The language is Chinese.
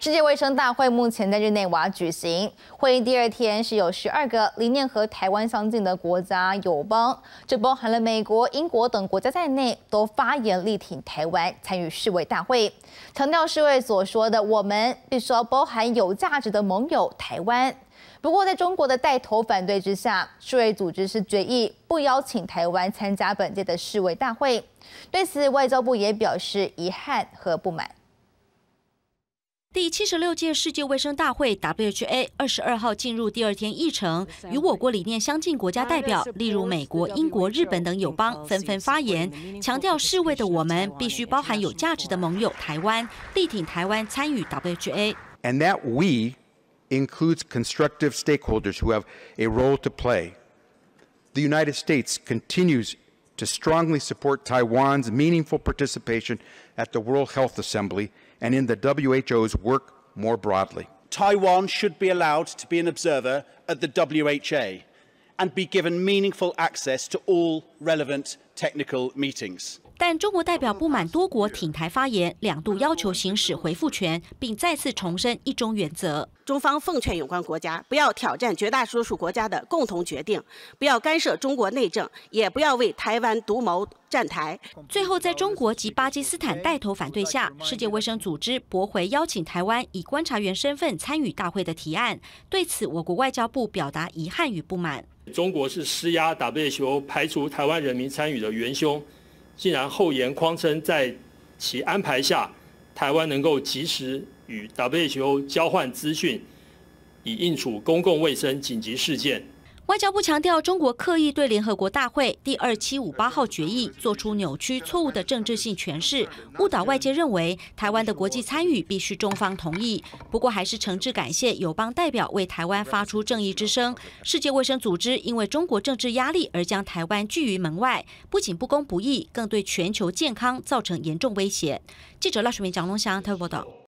世界卫生大会目前在日内瓦举行，会议第二天是有十二个理念和台湾相近的国家友邦，这包含了美国、英国等国家在内，都发言力挺台湾参与世卫大会，强调世卫所说的我们必须要包含有价值的盟友台湾。不过，在中国的带头反对之下，世卫组织是决议不邀请台湾参加本届的世卫大会。对此，外交部也表示遗憾和不满。第七十六届世界卫生大会 （WHA） 二十二号进入第二天议程，与我国理念相近国家代表，例如美国、英国、日本等友邦纷纷发言，强调世卫的我们必须包含有价值的盟友台湾，力挺台湾参与 WHA。And that we includes constructive stakeholders who have a role to play. The United States continues to strongly support Taiwan's meaningful participation at the World Health Assembly. and in the WHO's work more broadly. Taiwan should be allowed to be an observer at the WHA and be given meaningful access to all relevant technical meetings. 但中国代表不满多国挺台发言，两度要求行使回复权，并再次重申一中原则。中方奉劝有关国家不要挑战绝大多数国家的共同决定，不要干涉中国内政，也不要为台湾独谋站台。最后，在中国及巴基斯坦带头反对下，世界卫生组织驳回邀请台湾以观察员身份参与大会的提案。对此，我国外交部表达遗憾与不满。中国是施压 WHO 排除台湾人民参与的元凶。竟然厚颜诓称，在其安排下，台湾能够及时与 WHO 交换资讯，以应处公共卫生紧急事件。外交部强调，中国刻意对联合国大会第二七五八号决议做出扭曲、错误的政治性诠释，误导外界认为台湾的国际参与必须中方同意。不过，还是诚挚感谢友邦代表为台湾发出正义之声。世界卫生组织因为中国政治压力而将台湾拒于门外，不仅不公不义，更对全球健康造成严重威胁。记者赖世明、蒋龙祥特报道。